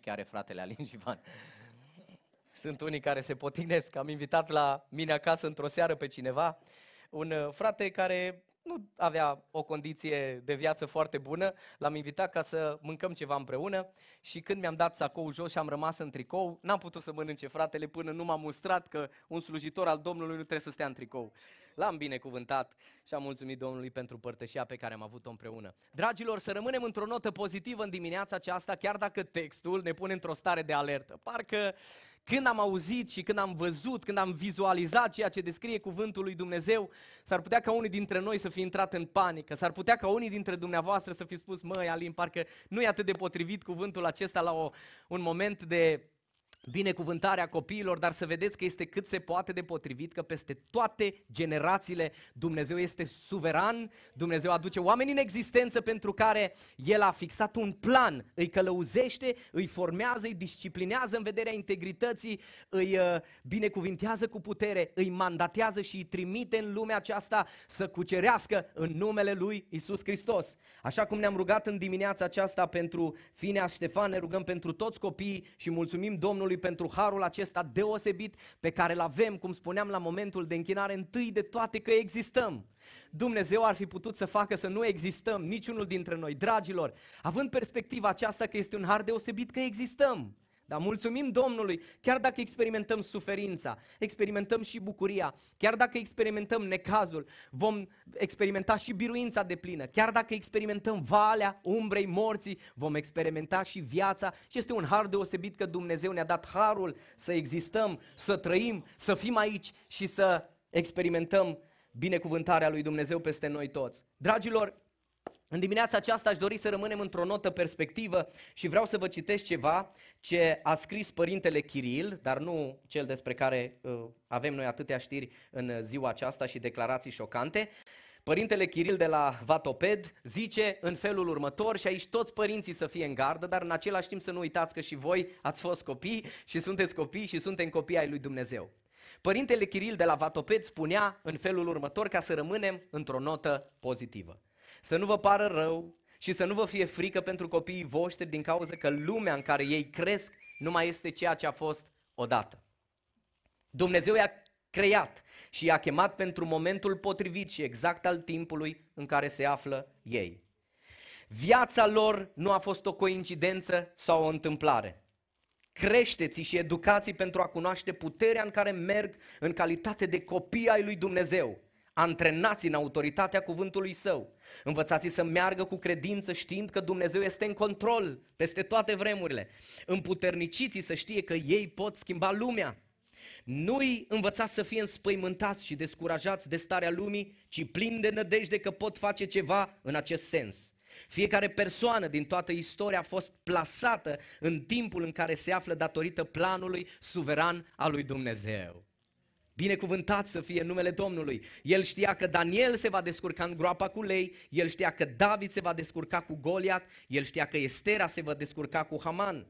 care are fratele Alin Ivan. Sunt unii care se potinesc. Am invitat la mine acasă într-o seară pe cineva, un uh, frate care nu avea o condiție de viață foarte bună, l-am invitat ca să mâncăm ceva împreună și când mi-am dat sacoul jos și am rămas în tricou, n-am putut să mănânce fratele până nu m-am mustrat că un slujitor al Domnului nu trebuie să stea în tricou. L-am binecuvântat și am mulțumit Domnului pentru părtășia pe care am avut-o împreună. Dragilor, să rămânem într-o notă pozitivă în dimineața aceasta, chiar dacă textul ne pune într-o stare de alertă. Parcă uh, când am auzit și când am văzut, când am vizualizat ceea ce descrie cuvântul lui Dumnezeu, s-ar putea ca unii dintre noi să fi intrat în panică, s-ar putea ca unii dintre dumneavoastră să fi spus, măi Alin, parcă nu e atât de potrivit cuvântul acesta la o, un moment de binecuvântarea copiilor, dar să vedeți că este cât se poate de potrivit că peste toate generațiile Dumnezeu este suveran, Dumnezeu aduce oameni în existență pentru care El a fixat un plan, îi călăuzește, îi formează, îi disciplinează în vederea integrității, îi uh, binecuvintează cu putere, îi mandatează și îi trimite în lumea aceasta să cucerească în numele Lui Isus Hristos. Așa cum ne-am rugat în dimineața aceasta pentru Finea Ștefan, ne rugăm pentru toți copiii și mulțumim Domnului Domnului pentru harul acesta deosebit pe care îl avem, cum spuneam la momentul de închinare, întâi de toate că existăm. Dumnezeu ar fi putut să facă să nu existăm niciunul dintre noi, dragilor, având perspectiva aceasta că este un har deosebit că existăm. Dar mulțumim Domnului, chiar dacă experimentăm suferința, experimentăm și bucuria, chiar dacă experimentăm necazul, vom experimenta și biruința de plină, chiar dacă experimentăm valea umbrei morții, vom experimenta și viața și este un har deosebit că Dumnezeu ne-a dat harul să existăm, să trăim, să fim aici și să experimentăm binecuvântarea lui Dumnezeu peste noi toți. Dragilor, în dimineața aceasta aș dori să rămânem într-o notă perspectivă și vreau să vă citesc ceva ce a scris părintele Chiril, dar nu cel despre care uh, avem noi atâtea știri în ziua aceasta și declarații șocante. Părintele Chiril de la Vatoped zice în felul următor și aici toți părinții să fie în gardă, dar în același timp să nu uitați că și voi ați fost copii și sunteți copii și suntem copii ai lui Dumnezeu. Părintele Chiril de la Vatoped spunea în felul următor ca să rămânem într-o notă pozitivă. Să nu vă pară rău și să nu vă fie frică pentru copiii voștri din cauza că lumea în care ei cresc nu mai este ceea ce a fost odată. Dumnezeu i-a creat și i-a chemat pentru momentul potrivit și exact al timpului în care se află ei. Viața lor nu a fost o coincidență sau o întâmplare. Creșteți și educați pentru a cunoaște puterea în care merg în calitate de copii ai lui Dumnezeu antrenați în autoritatea cuvântului său. Învățați să meargă cu credință știind că Dumnezeu este în control peste toate vremurile. Împuterniciți să știe că ei pot schimba lumea. Nu-i învățați să fie înspăimântați și descurajați de starea lumii, ci plini de nădejde că pot face ceva în acest sens. Fiecare persoană din toată istoria a fost plasată în timpul în care se află datorită planului suveran al lui Dumnezeu. Binecuvântat să fie numele Domnului. El știa că Daniel se va descurca în groapa cu lei, el știa că David se va descurca cu Goliat, el știa că Estera se va descurca cu Haman.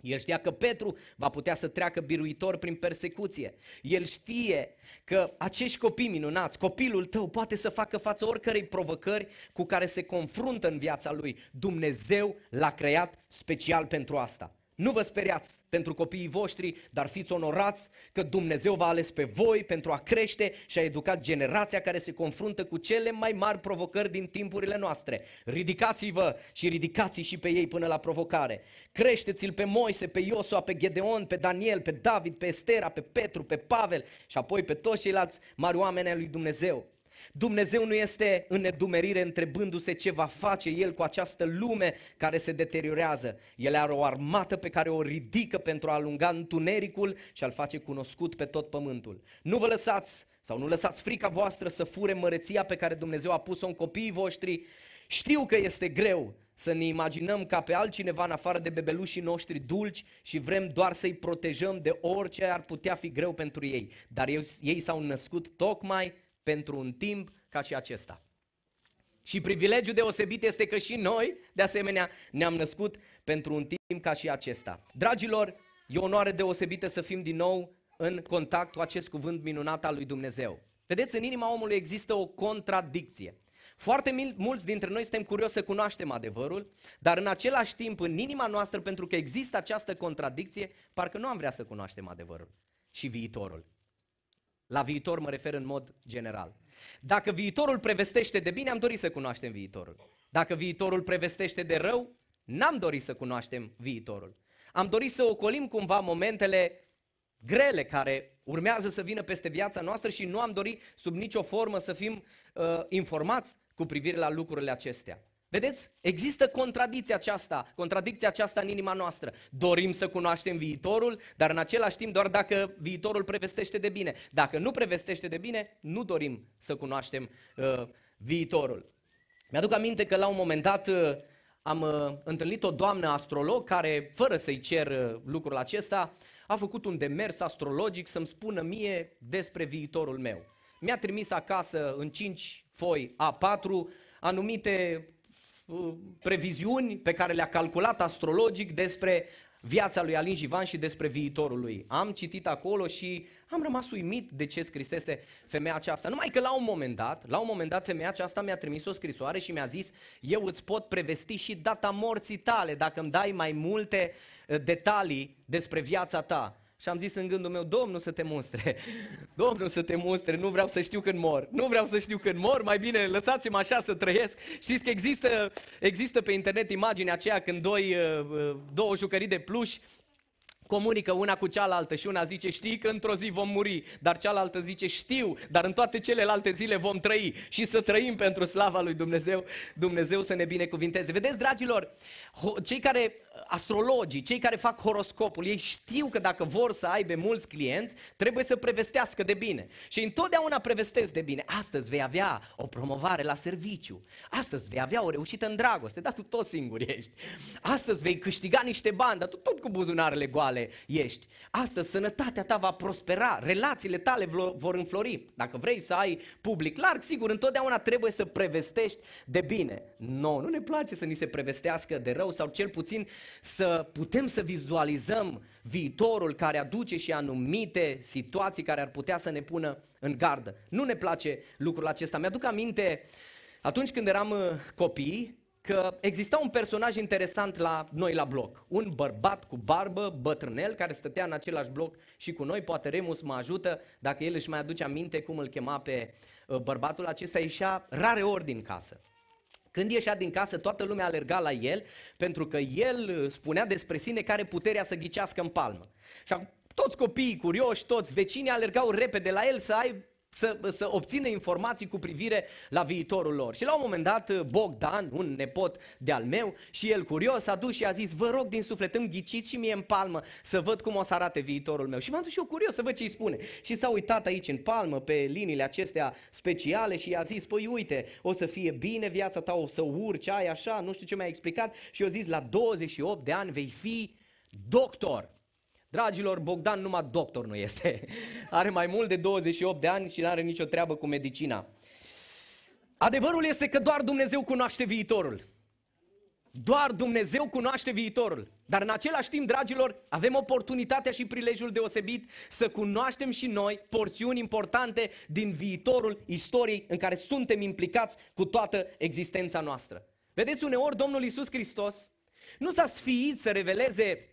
El știa că Petru va putea să treacă biruitor prin persecuție. El știe că acești copii minunați, copilul tău, poate să facă față oricărei provocări cu care se confruntă în viața lui. Dumnezeu l-a creat special pentru asta. Nu vă speriați pentru copiii voștri, dar fiți onorați că Dumnezeu v-a ales pe voi pentru a crește și a educa generația care se confruntă cu cele mai mari provocări din timpurile noastre. Ridicați-vă și ridicați și pe ei până la provocare. Creșteți-l pe Moise, pe Iosua, pe Gedeon, pe Daniel, pe David, pe Estera, pe Petru, pe Pavel și apoi pe toți ceilalți mari oameni ai lui Dumnezeu. Dumnezeu nu este în nedumerire întrebându-se ce va face El cu această lume care se deteriorează. El are o armată pe care o ridică pentru a alunga întunericul și a-l face cunoscut pe tot pământul. Nu vă lăsați sau nu lăsați frica voastră să fure măreția pe care Dumnezeu a pus-o în copiii voștri. Știu că este greu, să ne imaginăm ca pe altcineva în afară de bebelușii noștri dulci și vrem doar să-i protejăm de orice ar putea fi greu pentru ei. Dar ei, ei s-au născut tocmai pentru un timp ca și acesta. Și privilegiul deosebit este că și noi, de asemenea, ne-am născut pentru un timp ca și acesta. Dragilor, e o onoare deosebită să fim din nou în contact cu acest cuvânt minunat al lui Dumnezeu. Vedeți, în inima omului există o contradicție. Foarte mulți dintre noi suntem curioși să cunoaștem adevărul, dar în același timp, în inima noastră, pentru că există această contradicție, parcă nu am vrea să cunoaștem adevărul și viitorul. La viitor mă refer în mod general. Dacă viitorul prevestește de bine, am dorit să cunoaștem viitorul. Dacă viitorul prevestește de rău, n-am dorit să cunoaștem viitorul. Am dorit să ocolim cumva momentele grele care urmează să vină peste viața noastră și nu am dorit sub nicio formă să fim uh, informați cu privire la lucrurile acestea. Vedeți? Există contradicția aceasta, contradicția aceasta în inima noastră. Dorim să cunoaștem viitorul, dar în același timp doar dacă viitorul prevestește de bine. Dacă nu prevestește de bine, nu dorim să cunoaștem uh, viitorul. Mi-aduc aminte că la un moment dat uh, am uh, întâlnit o doamnă astrolog care, fără să-i cer uh, lucrul acesta, a făcut un demers astrologic să-mi spună mie despre viitorul meu. Mi-a trimis acasă în 5 foi A4 anumite Uh, previziuni pe care le-a calculat astrologic despre viața lui Alin Jivan și despre viitorul lui. Am citit acolo și am rămas uimit de ce scrisese femeia aceasta. Numai că la un moment dat, la un moment dat femeia aceasta mi-a trimis o scrisoare și mi-a zis eu îți pot prevesti și data morții tale dacă îmi dai mai multe uh, detalii despre viața ta. Și am zis în gândul meu, Domnul să te mustre, Domnul să te mustre, nu vreau să știu când mor, nu vreau să știu când mor, mai bine lăsați-mă așa să trăiesc. Știți că există, există pe internet imaginea aceea când doi, uh, uh, două jucării de pluș comunică una cu cealaltă și una zice știi că într-o zi vom muri, dar cealaltă zice știu, dar în toate celelalte zile vom trăi și să trăim pentru slava lui Dumnezeu, Dumnezeu să ne binecuvinteze. Vedeți, dragilor, cei care astrologii, cei care fac horoscopul, ei știu că dacă vor să aibă mulți clienți, trebuie să prevestească de bine. Și întotdeauna prevestesc de bine. Astăzi vei avea o promovare la serviciu. Astăzi vei avea o reușită în dragoste, dar tu tot singur ești. Astăzi vei câștiga niște bani, dar tu tot cu buzunarele goale ești. Astăzi sănătatea ta va prospera, relațiile tale vor înflori. Dacă vrei să ai public larg, sigur, întotdeauna trebuie să prevestești de bine. Nu, no, nu ne place să ni se prevestească de rău sau cel puțin să putem să vizualizăm viitorul care aduce și anumite situații care ar putea să ne pună în gardă. Nu ne place lucrul acesta. Mi-aduc aminte atunci când eram uh, copii că exista un personaj interesant la noi la bloc. Un bărbat cu barbă, bătrânel, care stătea în același bloc și cu noi. Poate Remus mă ajută dacă el își mai aduce aminte cum îl chema pe uh, bărbatul acesta. Ieșea rare ori din casă. Când ieșea din casă, toată lumea alerga la el, pentru că el uh, spunea despre sine care puterea să ghicească în palmă. Și toți copiii curioși, toți vecinii alergau repede la el să, ai, să, să obțină informații cu privire la viitorul lor. Și la un moment dat Bogdan, un nepot de-al meu, și el curios a dus și a zis, vă rog din suflet, îmi ghiciți și mie în palmă să văd cum o să arate viitorul meu. Și m-am dus și eu curios să văd ce îi spune. Și s-a uitat aici în palmă pe liniile acestea speciale și i-a zis, păi uite, o să fie bine viața ta, o să urci, ai așa, nu știu ce mi-a explicat. Și eu zis, la 28 de ani vei fi doctor. Dragilor, Bogdan numai doctor nu este. Are mai mult de 28 de ani și nu are nicio treabă cu medicina. Adevărul este că doar Dumnezeu cunoaște viitorul. Doar Dumnezeu cunoaște viitorul. Dar în același timp, dragilor, avem oportunitatea și prilejul deosebit să cunoaștem și noi porțiuni importante din viitorul istoriei în care suntem implicați cu toată existența noastră. Vedeți, uneori Domnul Iisus Hristos nu s-a sfiit să reveleze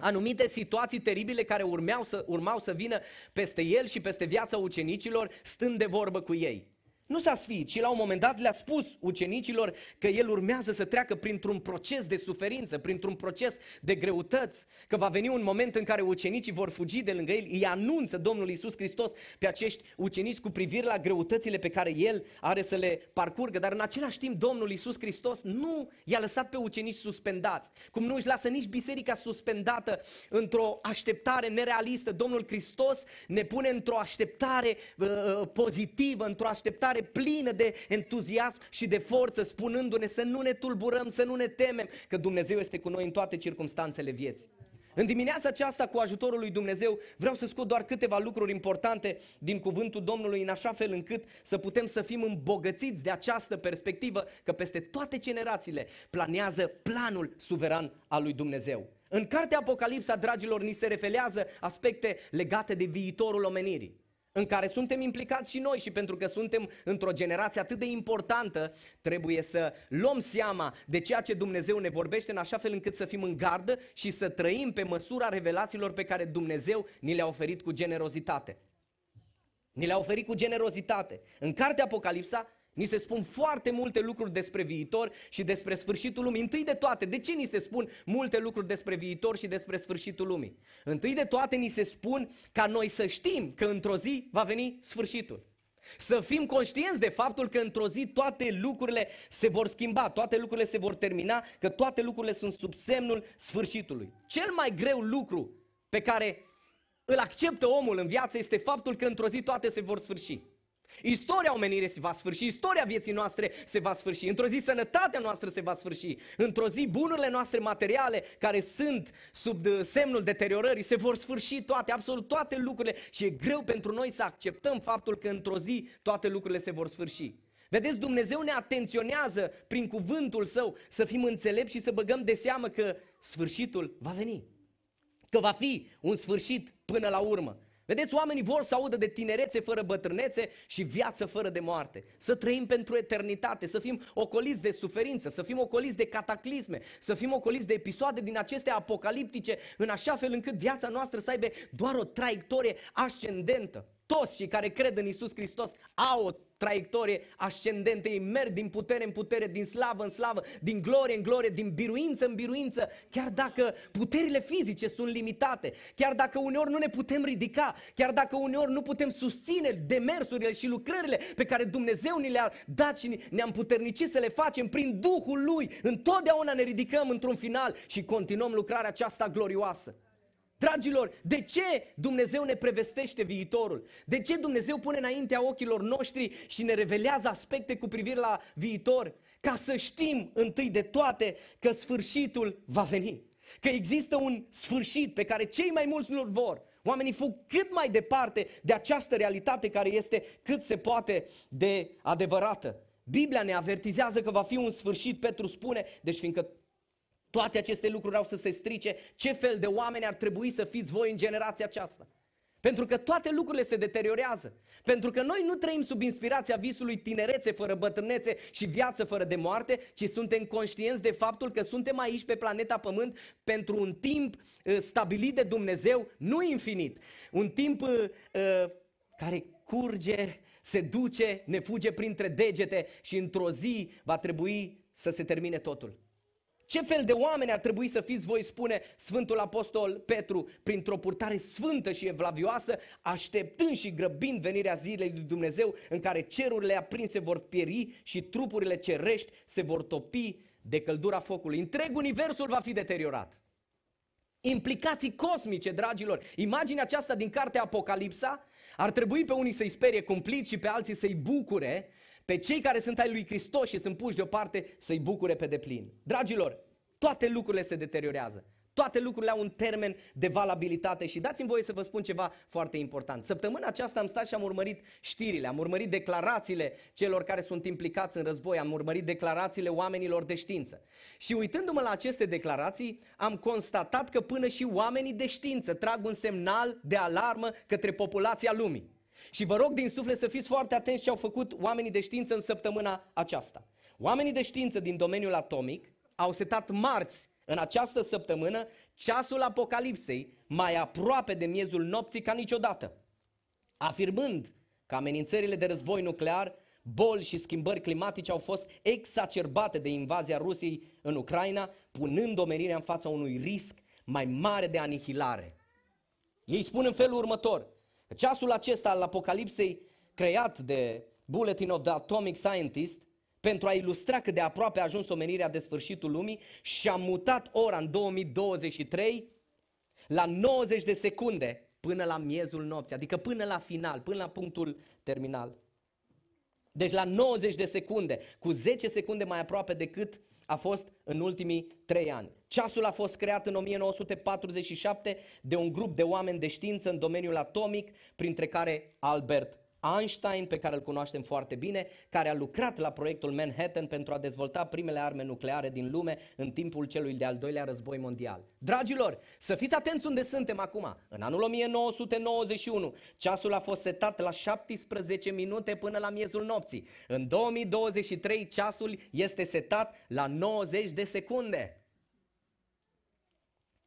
anumite situații teribile care urmeau să, urmau să vină peste el și peste viața ucenicilor, stând de vorbă cu ei nu s-a sfiit și la un moment dat le-a spus ucenicilor că el urmează să treacă printr-un proces de suferință, printr-un proces de greutăți, că va veni un moment în care ucenicii vor fugi de lângă el. Îi anunță Domnul Isus Hristos pe acești ucenici cu privire la greutățile pe care el are să le parcurgă, dar în același timp Domnul Isus Hristos nu i-a lăsat pe ucenici suspendați, cum nu își lasă nici biserica suspendată într-o așteptare nerealistă. Domnul Hristos ne pune într-o așteptare uh, uh pozitivă, într-o așteptare stare plină de entuziasm și de forță, spunându-ne să nu ne tulburăm, să nu ne temem, că Dumnezeu este cu noi în toate circunstanțele vieții. În dimineața aceasta, cu ajutorul lui Dumnezeu, vreau să scot doar câteva lucruri importante din cuvântul Domnului, în așa fel încât să putem să fim îmbogățiți de această perspectivă, că peste toate generațiile planează planul suveran al lui Dumnezeu. În cartea Apocalipsa, dragilor, ni se refelează aspecte legate de viitorul omenirii în care suntem implicați și noi și pentru că suntem într-o generație atât de importantă, trebuie să luăm seama de ceea ce Dumnezeu ne vorbește în așa fel încât să fim în gardă și să trăim pe măsura revelațiilor pe care Dumnezeu ni le-a oferit cu generozitate. Ni le-a oferit cu generozitate. În cartea Apocalipsa Ni se spun foarte multe lucruri despre viitor și despre sfârșitul lumii. Întâi de toate, de ce ni se spun multe lucruri despre viitor și despre sfârșitul lumii? Întâi de toate ni se spun ca noi să știm că într-o zi va veni sfârșitul. Să fim conștienți de faptul că într-o zi toate lucrurile se vor schimba, toate lucrurile se vor termina, că toate lucrurile sunt sub semnul sfârșitului. Cel mai greu lucru pe care îl acceptă omul în viață este faptul că într-o zi toate se vor sfârși. Istoria omenirii se va sfârși, istoria vieții noastre se va sfârși, într-o zi sănătatea noastră se va sfârși, într-o zi bunurile noastre materiale care sunt sub uh, semnul deteriorării se vor sfârși toate, absolut toate lucrurile și e greu pentru noi să acceptăm faptul că într-o zi toate lucrurile se vor sfârși. Vedeți, Dumnezeu ne atenționează prin cuvântul Său să fim înțelepți și să băgăm de seamă că sfârșitul va veni. Că va fi un sfârșit până la urmă. Vedeți, oamenii vor să audă de tinerețe fără bătrânețe și viață fără de moarte. Să trăim pentru eternitate, să fim ocoliți de suferință, să fim ocoliți de cataclisme, să fim ocoliți de episoade din acestea apocaliptice, în așa fel încât viața noastră să aibă doar o traiectorie ascendentă. Toți cei care cred în Isus Hristos au o traiectorie ascendentă. Ei merg din putere în putere, din slavă în slavă, din glorie în glorie, din biruință în biruință, chiar dacă puterile fizice sunt limitate, chiar dacă uneori nu ne putem ridica, chiar dacă uneori nu putem susține demersurile și lucrările pe care Dumnezeu ni le-a dat și ne-am puternicit să le facem prin Duhul Lui. Întotdeauna ne ridicăm într-un final și continuăm lucrarea aceasta glorioasă. Dragilor, de ce Dumnezeu ne prevestește viitorul? De ce Dumnezeu pune înaintea ochilor noștri și ne revelează aspecte cu privire la viitor? Ca să știm întâi de toate că sfârșitul va veni. Că există un sfârșit pe care cei mai mulți nu-l vor. Oamenii fug cât mai departe de această realitate care este cât se poate de adevărată. Biblia ne avertizează că va fi un sfârșit, Petru spune, deci fiindcă toate aceste lucruri au să se strice. Ce fel de oameni ar trebui să fiți voi în generația aceasta? Pentru că toate lucrurile se deteriorează. Pentru că noi nu trăim sub inspirația visului tinerețe fără bătrânețe și viață fără de moarte, ci suntem conștienți de faptul că suntem aici pe planeta Pământ pentru un timp uh, stabilit de Dumnezeu, nu infinit. Un timp uh, uh, care curge, se duce, ne fuge printre degete și într-o zi va trebui să se termine totul. Ce fel de oameni ar trebui să fiți voi, spune Sfântul Apostol Petru, printr-o purtare sfântă și evlavioasă, așteptând și grăbind venirea zilei lui Dumnezeu, în care cerurile aprinse vor pieri și trupurile cerești se vor topi de căldura focului. Întreg universul va fi deteriorat. Implicații cosmice, dragilor. Imaginea aceasta din cartea Apocalipsa ar trebui pe unii să-i sperie cumplit și pe alții să-i bucure, pe cei care sunt ai lui Hristos și sunt puși deoparte să-i bucure pe deplin. Dragilor, toate lucrurile se deteriorează. Toate lucrurile au un termen de valabilitate și dați-mi voie să vă spun ceva foarte important. Săptămâna aceasta am stat și am urmărit știrile, am urmărit declarațiile celor care sunt implicați în război, am urmărit declarațiile oamenilor de știință. Și uitându-mă la aceste declarații, am constatat că până și oamenii de știință trag un semnal de alarmă către populația lumii. Și vă rog din suflet să fiți foarte atenți ce au făcut oamenii de știință în săptămâna aceasta. Oamenii de știință din domeniul atomic au setat marți în această săptămână ceasul apocalipsei mai aproape de miezul nopții ca niciodată, afirmând că amenințările de război nuclear, boli și schimbări climatice au fost exacerbate de invazia Rusiei în Ucraina, punând omenirea în fața unui risc mai mare de anihilare. Ei spun în felul următor, Ceasul acesta al Apocalipsei creat de Bulletin of the Atomic Scientist pentru a ilustra cât de aproape a ajuns omenirea de sfârșitul lumii și a mutat ora în 2023 la 90 de secunde până la miezul nopții, adică până la final, până la punctul terminal. Deci la 90 de secunde, cu 10 secunde mai aproape decât a fost în ultimii trei ani. Ceasul a fost creat în 1947 de un grup de oameni de știință în domeniul atomic, printre care Albert Einstein, pe care îl cunoaștem foarte bine, care a lucrat la proiectul Manhattan pentru a dezvolta primele arme nucleare din lume în timpul celui de-al doilea război mondial. Dragilor, să fiți atenți unde suntem acum. În anul 1991, ceasul a fost setat la 17 minute până la miezul nopții. În 2023, ceasul este setat la 90 de secunde.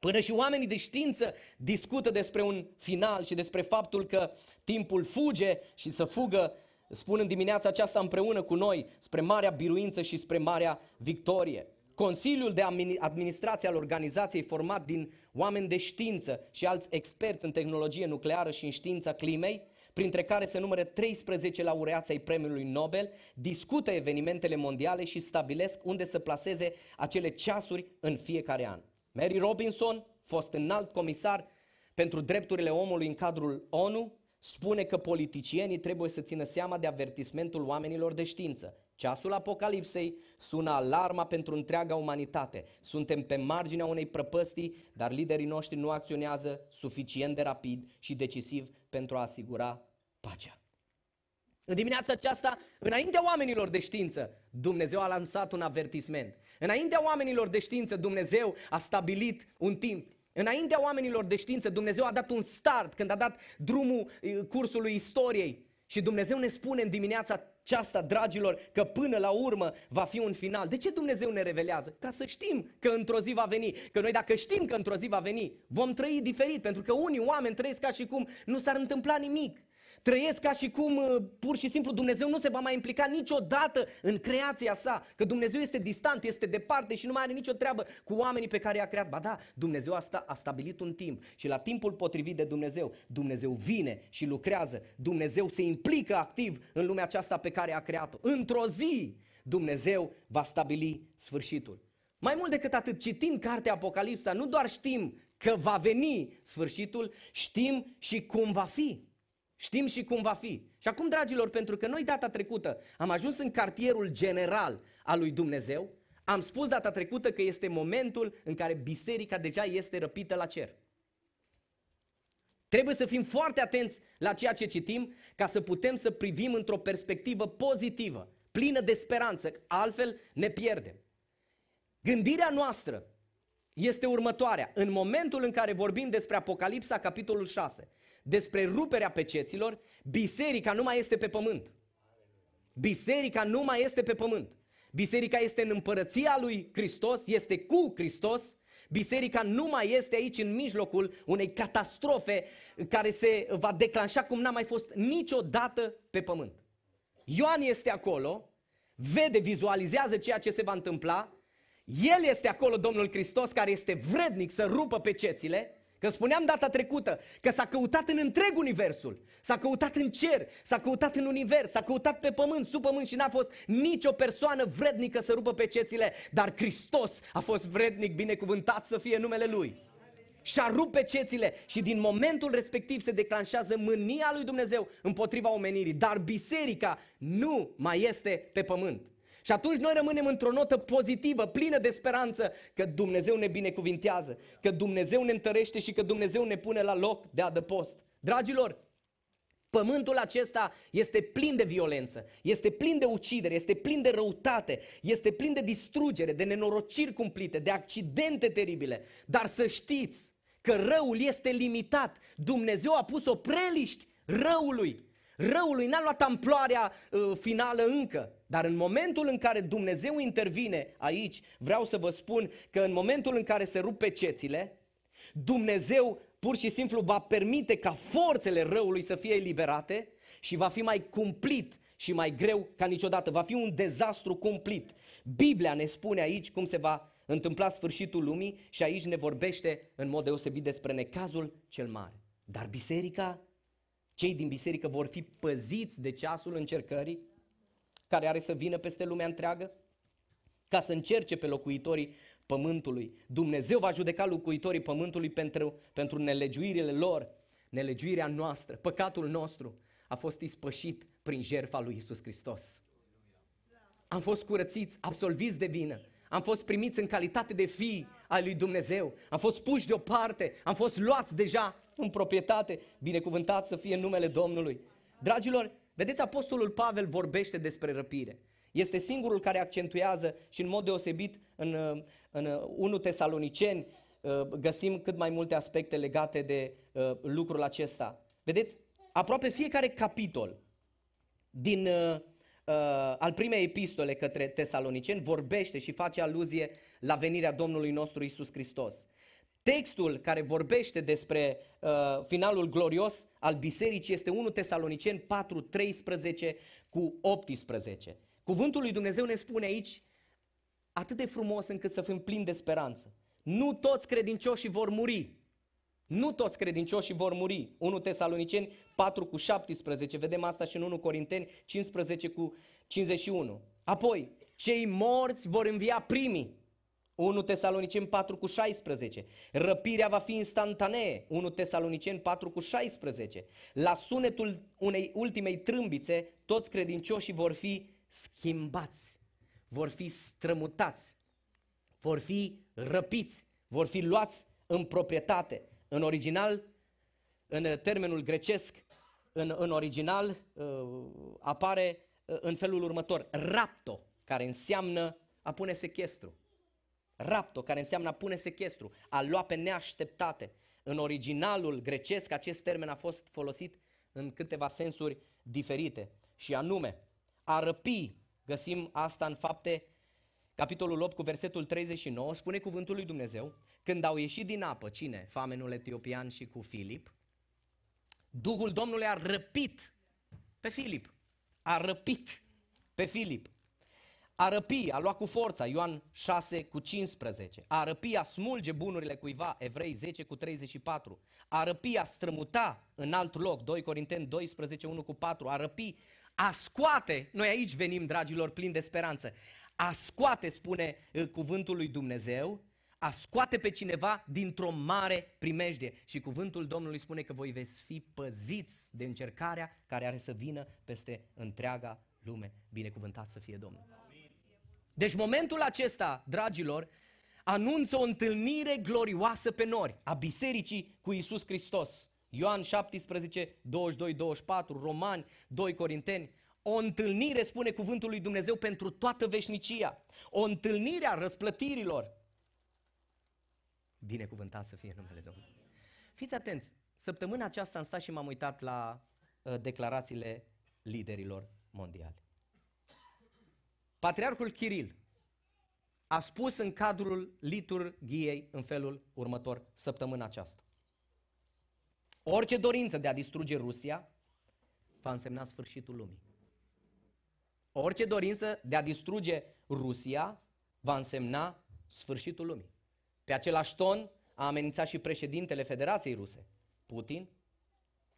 Până și oamenii de știință discută despre un final și despre faptul că timpul fuge și să fugă, spun în dimineața aceasta împreună cu noi, spre marea biruință și spre marea victorie. Consiliul de administrație al organizației format din oameni de știință și alți experți în tehnologie nucleară și în știința climei, printre care se numără 13 laureați ai premiului Nobel, discută evenimentele mondiale și stabilesc unde să placeze acele ceasuri în fiecare an. Mary Robinson, fost înalt comisar pentru drepturile omului în cadrul ONU, spune că politicienii trebuie să țină seama de avertismentul oamenilor de știință. Ceasul apocalipsei sună alarma pentru întreaga umanitate. Suntem pe marginea unei prăpăstii, dar liderii noștri nu acționează suficient de rapid și decisiv pentru a asigura pacea. În dimineața aceasta, înaintea oamenilor de știință, Dumnezeu a lansat un avertisment. Înaintea oamenilor de știință, Dumnezeu a stabilit un timp. Înaintea oamenilor de știință, Dumnezeu a dat un start când a dat drumul cursului istoriei. Și Dumnezeu ne spune în dimineața aceasta, dragilor, că până la urmă va fi un final. De ce Dumnezeu ne revelează? Ca să știm că într-o zi va veni. Că noi dacă știm că într-o zi va veni, vom trăi diferit. Pentru că unii oameni trăiesc ca și cum nu s-ar întâmpla nimic. Trăiesc ca și cum uh, pur și simplu Dumnezeu nu se va mai implica niciodată în creația sa, că Dumnezeu este distant, este departe și nu mai are nicio treabă cu oamenii pe care i-a creat. Ba da, Dumnezeu asta a stabilit un timp și la timpul potrivit de Dumnezeu, Dumnezeu vine și lucrează, Dumnezeu se implică activ în lumea aceasta pe care a creat-o. Într-o zi Dumnezeu va stabili sfârșitul. Mai mult decât atât, citind cartea Apocalipsa, nu doar știm că va veni sfârșitul, știm și cum va fi. Știm și cum va fi. Și acum, dragilor, pentru că noi data trecută am ajuns în cartierul general al lui Dumnezeu, am spus data trecută că este momentul în care biserica deja este răpită la cer. Trebuie să fim foarte atenți la ceea ce citim ca să putem să privim într-o perspectivă pozitivă, plină de speranță, altfel ne pierdem. Gândirea noastră este următoarea. În momentul în care vorbim despre Apocalipsa, capitolul 6, despre ruperea peceților, biserica nu mai este pe pământ. Biserica nu mai este pe pământ. Biserica este în împărăția lui Hristos, este cu Hristos. Biserica nu mai este aici în mijlocul unei catastrofe care se va declanșa cum n-a mai fost niciodată pe pământ. Ioan este acolo, vede, vizualizează ceea ce se va întâmpla. El este acolo, Domnul Hristos, care este vrednic să rupă pecețile Că spuneam data trecută că s-a căutat în întreg universul, s-a căutat în cer, s-a căutat în univers, s-a căutat pe pământ, sub pământ și n-a fost nicio persoană vrednică să rupă pe cețile, dar Hristos a fost vrednic, binecuvântat să fie numele Lui. Și a rupt pe cețile și din momentul respectiv se declanșează mânia lui Dumnezeu împotriva omenirii, dar biserica nu mai este pe pământ. Și atunci noi rămânem într-o notă pozitivă, plină de speranță că Dumnezeu ne binecuvintează, că Dumnezeu ne întărește și că Dumnezeu ne pune la loc de adăpost. Dragilor, Pământul acesta este plin de violență, este plin de ucidere, este plin de răutate, este plin de distrugere, de nenorociri cumplite, de accidente teribile. Dar să știți că răul este limitat. Dumnezeu a pus o preliști răului. Răului n-a luat amploarea uh, finală încă. Dar în momentul în care Dumnezeu intervine aici, vreau să vă spun că în momentul în care se rup pe cețile, Dumnezeu pur și simplu va permite ca forțele răului să fie eliberate și va fi mai cumplit și mai greu ca niciodată. Va fi un dezastru cumplit. Biblia ne spune aici cum se va întâmpla sfârșitul lumii și aici ne vorbește în mod deosebit despre necazul cel mare. Dar biserica, cei din biserică vor fi păziți de ceasul încercării, care are să vină peste lumea întreagă? Ca să încerce pe locuitorii pământului. Dumnezeu va judeca locuitorii pământului pentru, pentru nelegiuirile lor, nelegiuirea noastră, păcatul nostru a fost ispășit prin jertfa lui Isus Hristos. Am fost curățiți, absolviți de vină, am fost primiți în calitate de fii ai lui Dumnezeu, am fost puși deoparte, am fost luați deja în proprietate, binecuvântat să fie numele Domnului. Dragilor, Vedeți, Apostolul Pavel vorbește despre răpire. Este singurul care accentuează și în mod deosebit în, în 1 Tesaloniceni uh, găsim cât mai multe aspecte legate de uh, lucrul acesta. Vedeți, aproape fiecare capitol din uh, al primei epistole către tesaloniceni vorbește și face aluzie la venirea Domnului nostru Isus Hristos. Textul care vorbește despre uh, finalul glorios al bisericii este 1 Tesalonicen 4, 13 cu 18. Cuvântul lui Dumnezeu ne spune aici atât de frumos încât să fim plini de speranță. Nu toți credincioșii vor muri. Nu toți credincioșii vor muri. 1 Tesaloniceni 4 cu 17, vedem asta și în 1 Corinteni 15 cu 51. Apoi, cei morți vor învia primii. 1 Tesalonicen 4 cu 16. Răpirea va fi instantanee. 1 Tesalonicen 4 cu 16. La sunetul unei ultimei trâmbițe, toți credincioșii vor fi schimbați, vor fi strămutați, vor fi răpiți, vor fi luați în proprietate. În original, în termenul grecesc, în, în original uh, apare uh, în felul următor, rapto, care înseamnă a pune sechestru rapto, care înseamnă a pune sechestru, a lua pe neașteptate. În originalul grecesc acest termen a fost folosit în câteva sensuri diferite și anume a răpi, găsim asta în fapte capitolul 8 cu versetul 39, spune cuvântul lui Dumnezeu, când au ieșit din apă, cine? Famenul etiopian și cu Filip, Duhul Domnului a răpit pe Filip, a răpit pe Filip. A răpi, a lua cu forța, Ioan 6 cu 15. A răpi, a smulge bunurile cuiva, Evrei 10 cu 34. A răpi, a strămuta în alt loc, 2 Corinteni 12, 1 cu 4. A răpi, a scoate, noi aici venim, dragilor, plini de speranță. A scoate, spune ă, cuvântul lui Dumnezeu, a scoate pe cineva dintr-o mare primejdie. Și cuvântul Domnului spune că voi veți fi păziți de încercarea care are să vină peste întreaga lume. Binecuvântat să fie Domnul! Deci momentul acesta, dragilor, anunță o întâlnire glorioasă pe nori a bisericii cu Isus Hristos. Ioan 17, 22, 24, Romani, 2 Corinteni. O întâlnire, spune cuvântul lui Dumnezeu, pentru toată veșnicia. O întâlnire a răsplătirilor. Binecuvântat să fie numele Domnului. Fiți atenți, săptămâna aceasta am stat și m-am uitat la uh, declarațiile liderilor mondiali. Patriarhul Chiril a spus în cadrul liturghiei în felul următor săptămâna aceasta. Orice dorință de a distruge Rusia va însemna sfârșitul lumii. Orice dorință de a distruge Rusia va însemna sfârșitul lumii. Pe același ton a amenințat și președintele Federației Ruse, Putin,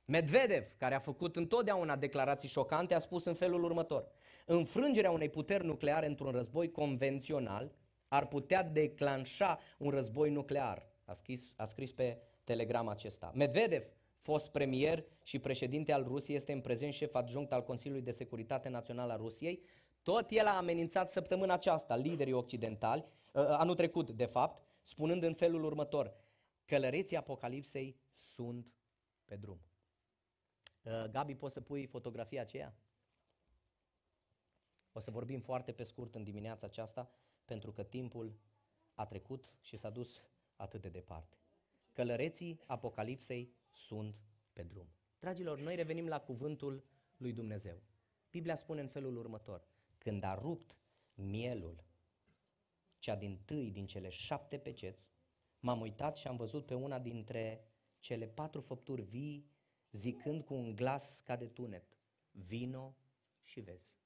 Medvedev, care a făcut întotdeauna declarații șocante, a spus în felul următor. Înfrângerea unei puteri nucleare într-un război convențional ar putea declanșa un război nuclear. A scris, a scris pe telegram acesta. Medvedev, fost premier și președinte al Rusiei, este în prezent șef adjunct al Consiliului de Securitate Națională a Rusiei. Tot el a amenințat săptămâna aceasta liderii occidentali, ă, ă, anul trecut de fapt, spunând în felul următor, călăreții apocalipsei sunt pe drum. Uh, Gabi, poți să pui fotografia aceea? O să vorbim foarte pe scurt în dimineața aceasta, pentru că timpul a trecut și s-a dus atât de departe. Călăreții Apocalipsei sunt pe drum. Dragilor, noi revenim la cuvântul lui Dumnezeu. Biblia spune în felul următor. Când a rupt mielul, cea din tâi din cele șapte peceți, m-am uitat și am văzut pe una dintre cele patru făpturi vii zicând cu un glas ca de tunet, vino și vezi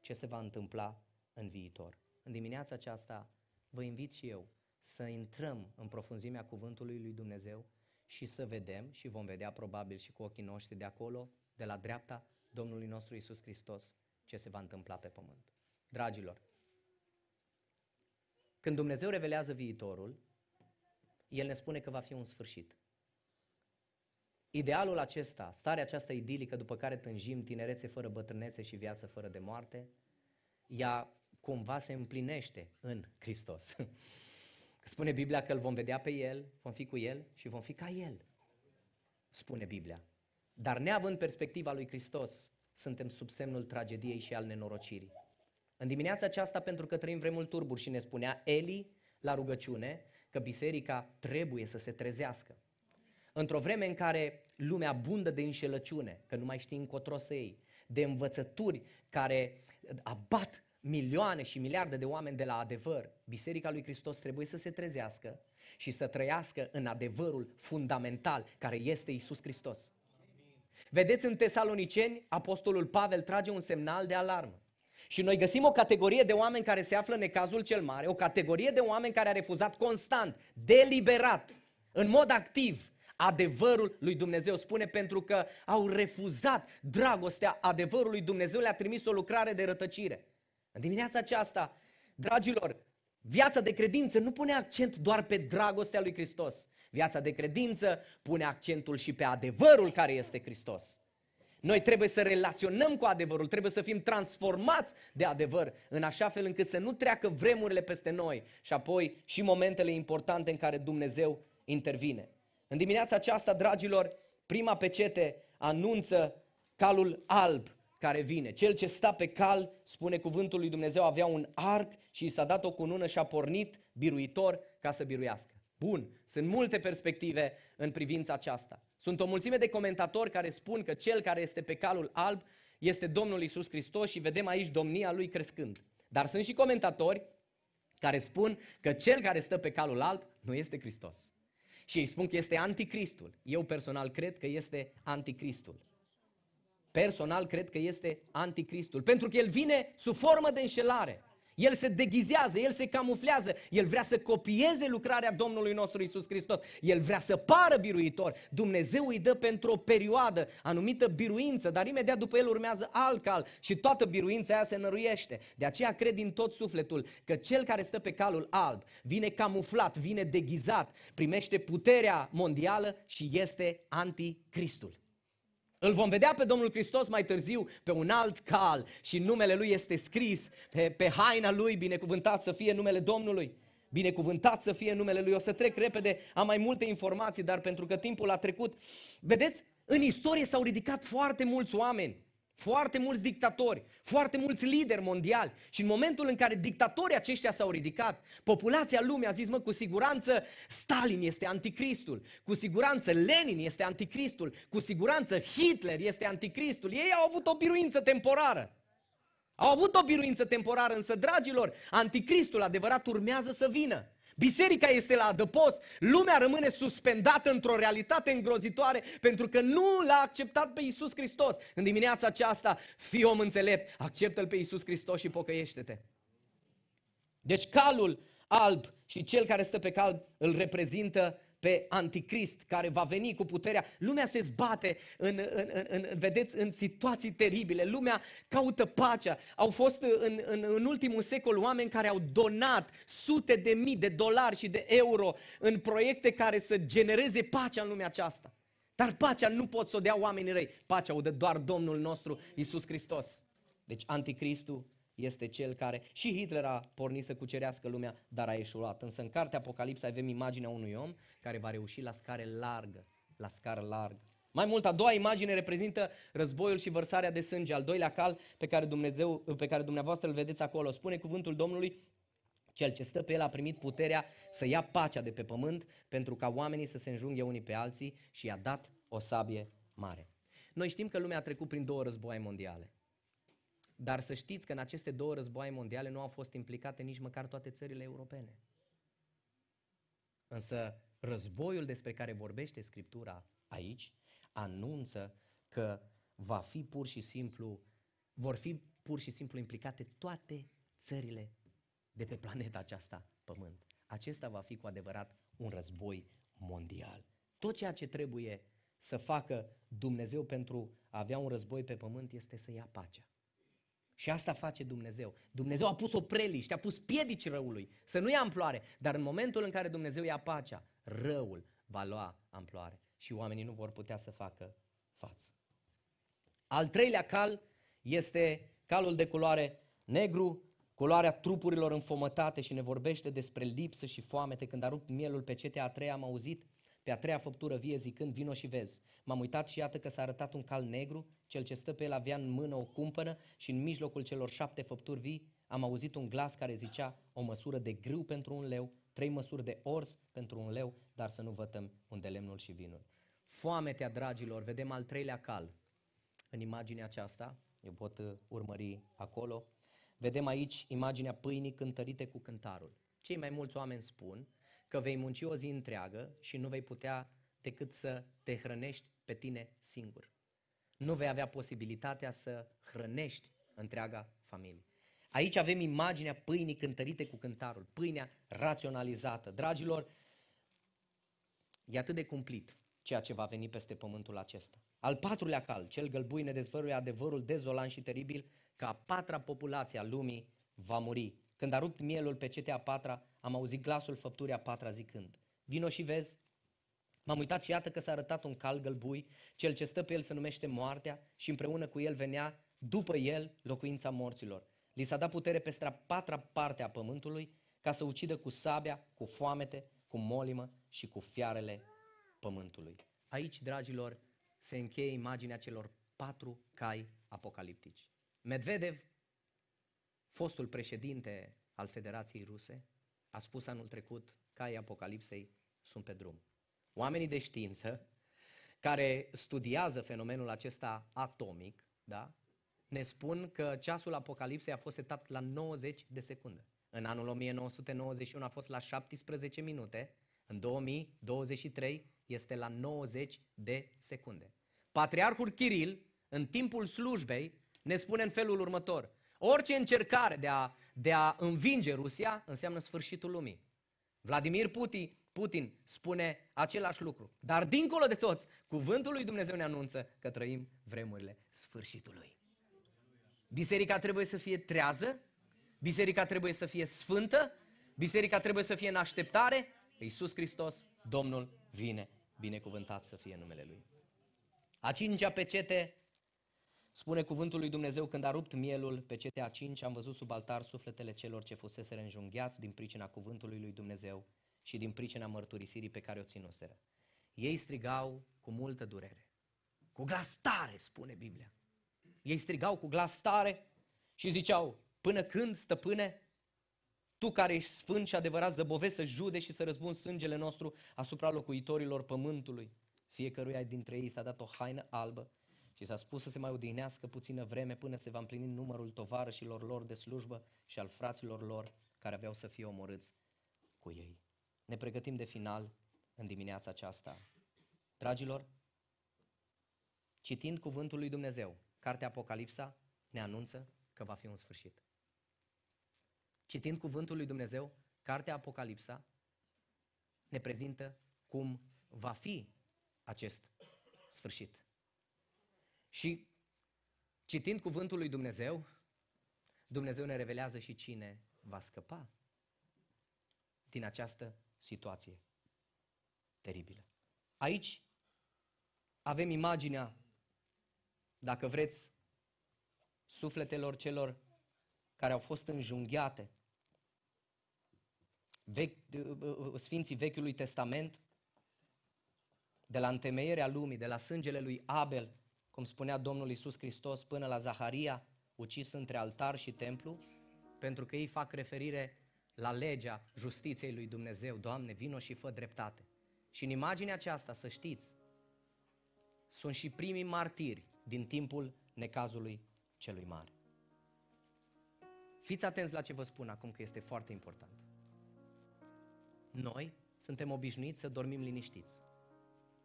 ce se va întâmpla în viitor. În dimineața aceasta vă invit și eu să intrăm în profunzimea cuvântului lui Dumnezeu și să vedem și vom vedea probabil și cu ochii noștri de acolo, de la dreapta Domnului nostru Isus Hristos, ce se va întâmpla pe pământ. Dragilor, când Dumnezeu revelează viitorul, El ne spune că va fi un sfârșit. Idealul acesta, starea aceasta idilică după care tânjim tinerețe fără bătrânețe și viață fără de moarte, ea cumva se împlinește în Hristos. Spune Biblia că îl vom vedea pe El, vom fi cu El și vom fi ca El. Spune Biblia. Dar neavând perspectiva lui Hristos, suntem sub semnul tragediei și al nenorocirii. În dimineața aceasta, pentru că trăim vremul turburi și ne spunea Eli la rugăciune că biserica trebuie să se trezească. Într-o vreme în care lumea abundă de înșelăciune, că nu mai știi încotro să iei, de învățături care abat milioane și miliarde de oameni de la adevăr, Biserica lui Hristos trebuie să se trezească și să trăiască în adevărul fundamental care este Isus Hristos. Vedeți în Tesaloniceni, apostolul Pavel trage un semnal de alarmă. Și noi găsim o categorie de oameni care se află în cazul cel mare, o categorie de oameni care a refuzat constant, deliberat, în mod activ, adevărul lui Dumnezeu. Spune pentru că au refuzat dragostea adevărului Dumnezeu, le-a trimis o lucrare de rătăcire. În dimineața aceasta, dragilor, viața de credință nu pune accent doar pe dragostea lui Hristos. Viața de credință pune accentul și pe adevărul care este Hristos. Noi trebuie să relaționăm cu adevărul, trebuie să fim transformați de adevăr, în așa fel încât să nu treacă vremurile peste noi și apoi și momentele importante în care Dumnezeu intervine. În dimineața aceasta, dragilor, prima pecete anunță calul alb care vine. Cel ce sta pe cal, spune cuvântul lui Dumnezeu, avea un arc și i s-a dat o cunună și a pornit biruitor ca să biruiască. Bun, sunt multe perspective în privința aceasta. Sunt o mulțime de comentatori care spun că cel care este pe calul alb este Domnul Isus Hristos și vedem aici domnia lui crescând. Dar sunt și comentatori care spun că cel care stă pe calul alb nu este Hristos și ei spun că este anticristul. Eu personal cred că este anticristul. Personal cred că este anticristul, pentru că el vine sub formă de înșelare. El se deghizează, el se camuflează, el vrea să copieze lucrarea Domnului nostru Isus Hristos. El vrea să pară biruitor. Dumnezeu îi dă pentru o perioadă anumită biruință, dar imediat după el urmează alt cal și toată biruința aia se năruiește. De aceea cred din tot sufletul că cel care stă pe calul alb vine camuflat, vine deghizat, primește puterea mondială și este anticristul. Îl vom vedea pe Domnul Hristos mai târziu pe un alt cal și numele lui este scris pe, pe haina lui, binecuvântat să fie numele Domnului. Binecuvântat să fie numele lui. O să trec repede, am mai multe informații, dar pentru că timpul a trecut, vedeți, în istorie s-au ridicat foarte mulți oameni foarte mulți dictatori, foarte mulți lideri mondiali și în momentul în care dictatorii aceștia s-au ridicat, populația lumii a zis, mă, cu siguranță Stalin este anticristul, cu siguranță Lenin este anticristul, cu siguranță Hitler este anticristul. Ei au avut o biruință temporară. Au avut o biruință temporară, însă, dragilor, anticristul adevărat urmează să vină. Biserica este la adăpost, lumea rămâne suspendată într-o realitate îngrozitoare pentru că nu l-a acceptat pe Iisus Hristos. În dimineața aceasta, fii om înțelept, acceptă-L pe Iisus Hristos și pocăiește-te. Deci calul alb și cel care stă pe cal îl reprezintă pe anticrist care va veni cu puterea. Lumea se zbate în, în, în, în vedeți, în situații teribile. Lumea caută pacea. Au fost în, în, în ultimul secol oameni care au donat sute de mii de dolari și de euro în proiecte care să genereze pacea în lumea aceasta. Dar pacea nu pot să o dea oamenii răi. Pacea o dă doar Domnul nostru, Isus Hristos. Deci anticristul este cel care și Hitler a pornit să cucerească lumea, dar a eșuat. Însă în cartea Apocalipsa avem imaginea unui om care va reuși la scară largă, la scară largă. Mai mult, a doua imagine reprezintă războiul și vărsarea de sânge, al doilea cal pe care, Dumnezeu, pe care dumneavoastră îl vedeți acolo. Spune cuvântul Domnului, cel ce stă pe el a primit puterea să ia pacea de pe pământ pentru ca oamenii să se înjunghe unii pe alții și i-a dat o sabie mare. Noi știm că lumea a trecut prin două războaie mondiale. Dar să știți că în aceste două războaie mondiale nu au fost implicate nici măcar toate țările europene. Însă războiul despre care vorbește Scriptura aici anunță că va fi pur și simplu, vor fi pur și simplu implicate toate țările de pe planeta aceasta, Pământ. Acesta va fi cu adevărat un război mondial. Tot ceea ce trebuie să facă Dumnezeu pentru a avea un război pe Pământ este să ia pacea. Și asta face Dumnezeu. Dumnezeu a pus o preliște, a pus piedici răului, să nu ia amploare. Dar în momentul în care Dumnezeu ia pacea, răul va lua amploare și oamenii nu vor putea să facă față. Al treilea cal este calul de culoare negru, culoarea trupurilor înfomătate și ne vorbește despre lipsă și foamete. Când a rupt mielul pe cetea a treia am auzit pe a treia făptură vie zicând, vino și vezi. M-am uitat și iată că s-a arătat un cal negru, cel ce stă pe el avea în mână o cumpănă și în mijlocul celor șapte făpturi vii am auzit un glas care zicea o măsură de grâu pentru un leu, trei măsuri de ors pentru un leu, dar să nu vătăm unde lemnul și vinul. Foametea, dragilor, vedem al treilea cal în imaginea aceasta, eu pot uh, urmări acolo. Vedem aici imaginea pâinii cântărite cu cântarul. Cei mai mulți oameni spun că vei munci o zi întreagă și nu vei putea decât să te hrănești pe tine singur. Nu vei avea posibilitatea să hrănești întreaga familie. Aici avem imaginea pâinii cântărite cu cântarul, pâinea raționalizată. Dragilor, e atât de cumplit ceea ce va veni peste pământul acesta. Al patrulea cal, cel gălbui, ne dezvăruie adevărul dezolant și teribil că a patra populație a lumii va muri când a rupt mielul pe cetea patra, am auzit glasul făpturii a patra zicând, Vino și vezi, M-am uitat și iată că s-a arătat un cal gălbui, cel ce stă pe el se numește moartea și împreună cu el venea, după el, locuința morților. Li s-a dat putere peste a patra parte a pământului ca să ucidă cu sabia, cu foamete, cu molimă și cu fiarele pământului. Aici, dragilor, se încheie imaginea celor patru cai apocaliptici. Medvedev fostul președinte al Federației Ruse, a spus anul trecut, cai Apocalipsei sunt pe drum. Oamenii de știință care studiază fenomenul acesta atomic, da, ne spun că ceasul Apocalipsei a fost setat la 90 de secunde. În anul 1991 a fost la 17 minute, în 2023 este la 90 de secunde. Patriarhul Kiril, în timpul slujbei, ne spune în felul următor – Orice încercare de a, de a învinge Rusia înseamnă sfârșitul lumii. Vladimir Putin, Putin spune același lucru. Dar dincolo de toți, cuvântul lui Dumnezeu ne anunță că trăim vremurile sfârșitului. Biserica trebuie să fie trează, biserica trebuie să fie sfântă, biserica trebuie să fie în așteptare, Iisus Hristos, Domnul, vine. Binecuvântat să fie numele Lui. A cincea pecete Spune cuvântul lui Dumnezeu, când a rupt mielul pe cetea 5, am văzut sub altar sufletele celor ce fusese înjunghiați din pricina cuvântului lui Dumnezeu și din pricina mărturisirii pe care o ținuseră. Ei strigau cu multă durere. Cu glas tare, spune Biblia. Ei strigau cu glas tare și ziceau, până când, stăpâne, tu care ești sfânt și adevărat, zăbovesc să jude și să răzbun sângele nostru asupra locuitorilor pământului. Fiecăruia dintre ei s-a dat o haină albă și s-a spus să se mai odihnească puțină vreme până se va împlini numărul tovarășilor lor de slujbă și al fraților lor care aveau să fie omorâți cu ei. Ne pregătim de final în dimineața aceasta. Dragilor, citind cuvântul lui Dumnezeu, cartea Apocalipsa ne anunță că va fi un sfârșit. Citind cuvântul lui Dumnezeu, cartea Apocalipsa ne prezintă cum va fi acest sfârșit. Și citind cuvântul lui Dumnezeu, Dumnezeu ne revelează și cine va scăpa din această situație teribilă. Aici avem imaginea, dacă vreți, sufletelor celor care au fost înjunghiate. Vechi, uh, uh, uh, Sfinții Vechiului Testament, de la întemeierea lumii, de la sângele lui Abel, cum spunea Domnul Iisus Hristos până la Zaharia, ucis între altar și templu, pentru că ei fac referire la legea justiției lui Dumnezeu. Doamne, vino și fă dreptate. Și în imaginea aceasta, să știți, sunt și primii martiri din timpul necazului celui mare. Fiți atenți la ce vă spun acum, că este foarte important. Noi suntem obișnuiți să dormim liniștiți.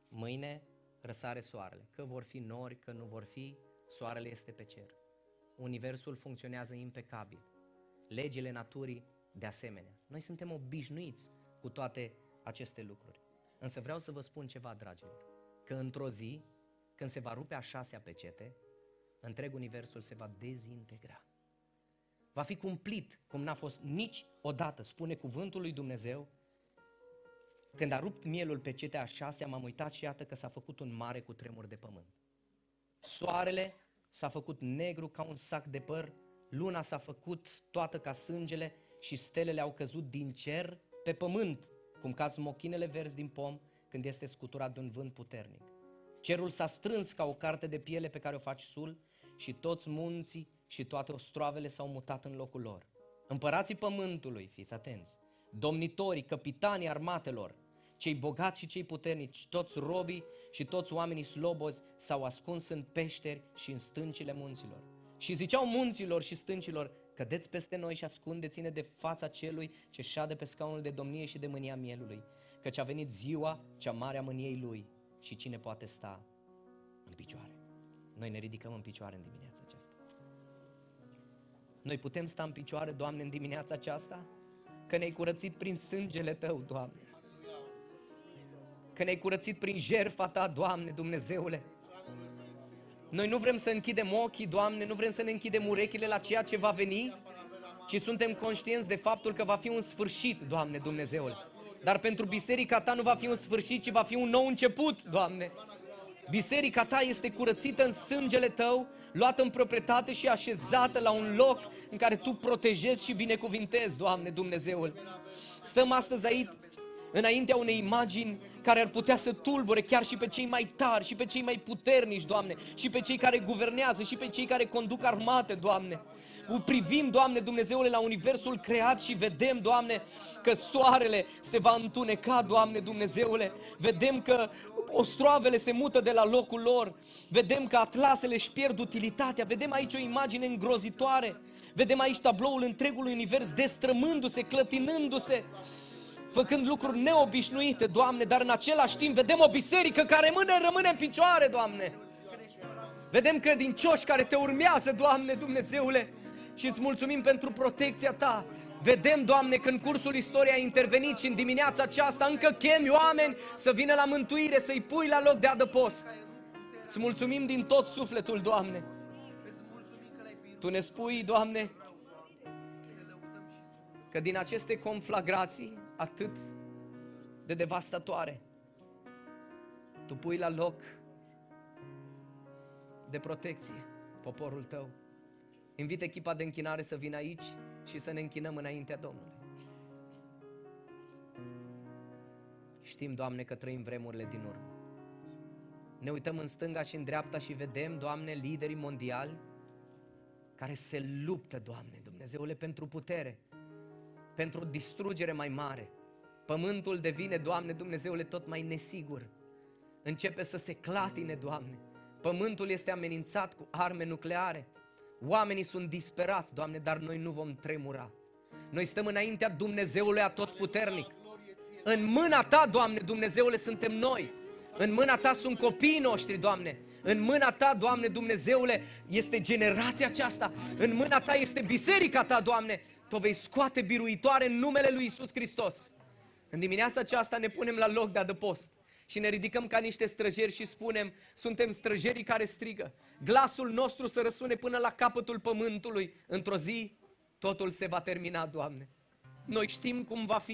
Mâine răsare soarele, că vor fi nori, că nu vor fi, soarele este pe cer. Universul funcționează impecabil. Legile naturii de asemenea. Noi suntem obișnuiți cu toate aceste lucruri. Însă vreau să vă spun ceva, dragilor, că într-o zi, când se va rupe a șasea pecete, întreg universul se va dezintegra. Va fi cumplit cum n-a fost nici odată, spune cuvântul lui Dumnezeu, când a rupt mielul pe cetea a șasea, m-am uitat și iată că s-a făcut un mare cu tremur de pământ. Soarele s-a făcut negru ca un sac de păr, luna s-a făcut toată ca sângele și stelele au căzut din cer pe pământ, cum caz mochinele verzi din pom când este scuturat de un vânt puternic. Cerul s-a strâns ca o carte de piele pe care o faci sul și toți munții și toate ostroavele s-au mutat în locul lor. Împărații pământului, fiți atenți, domnitorii, capitanii armatelor, cei bogați și cei puternici, toți robii și toți oamenii slobozi s-au ascuns în peșteri și în stâncile munților. Și ziceau munților și stâncilor, cădeți peste noi și ascundeți-ne de fața celui ce șade pe scaunul de domnie și de mânia mielului, căci a venit ziua cea mare a mâniei lui și cine poate sta în picioare. Noi ne ridicăm în picioare în dimineața aceasta. Noi putem sta în picioare, Doamne, în dimineața aceasta? Că ne-ai curățit prin sângele Tău, Doamne că ne-ai curățit prin jertfa Ta, Doamne, Dumnezeule. Noi nu vrem să închidem ochii, Doamne, nu vrem să ne închidem urechile la ceea ce va veni, ci suntem conștienți de faptul că va fi un sfârșit, Doamne, Dumnezeule. Dar pentru biserica Ta nu va fi un sfârșit, ci va fi un nou început, Doamne. Biserica ta este curățită în sângele tău, luată în proprietate și așezată la un loc în care tu protejezi și binecuvintezi, Doamne Dumnezeul. Stăm astăzi aici, înaintea unei imagini care ar putea să tulbure chiar și pe cei mai tari, și pe cei mai puternici, Doamne, și pe cei care guvernează, și pe cei care conduc armate, Doamne. Privim, Doamne, Dumnezeule, la universul creat și vedem, Doamne, că soarele se va întuneca, Doamne, Dumnezeule. Vedem că ostroavele se mută de la locul lor. Vedem că atlasele își pierd utilitatea. Vedem aici o imagine îngrozitoare. Vedem aici tabloul întregului univers destrămându-se, clătinându-se făcând lucruri neobișnuite, Doamne, dar în același timp vedem o biserică care rămâne, rămâne în picioare, Doamne. Vedem credincioși care te urmează, Doamne, Dumnezeule, și îți mulțumim pentru protecția Ta. Vedem, Doamne, că în cursul istoriei ai intervenit și în dimineața aceasta încă chemi oameni să vină la mântuire, să-i pui la loc de adăpost. Îți mulțumim din tot sufletul, Doamne. Tu ne spui, Doamne, că din aceste conflagrații atât de devastatoare, tu pui la loc de protecție poporul tău. Invit echipa de închinare să vină aici și să ne închinăm înaintea Domnului. Știm, Doamne, că trăim vremurile din urmă. Ne uităm în stânga și în dreapta și vedem, Doamne, liderii mondiali care se luptă, Doamne, Dumnezeule, pentru putere pentru o distrugere mai mare. Pământul devine, Doamne Dumnezeule, tot mai nesigur. Începe să se clatine, Doamne. Pământul este amenințat cu arme nucleare. Oamenii sunt disperați, Doamne, dar noi nu vom tremura. Noi stăm înaintea Dumnezeului Atotputernic. În mâna Ta, Doamne, Dumnezeule, suntem noi. În mâna Ta sunt copiii noștri, Doamne. În mâna Ta, Doamne Dumnezeule, este generația aceasta. În mâna Ta este biserica Ta, Doamne tu vei scoate biruitoare în numele lui Isus Hristos. În dimineața aceasta ne punem la loc de adăpost și ne ridicăm ca niște străjeri și spunem, suntem străjerii care strigă. Glasul nostru să răsune până la capătul pământului. Într-o zi, totul se va termina, Doamne. Noi știm cum va fi.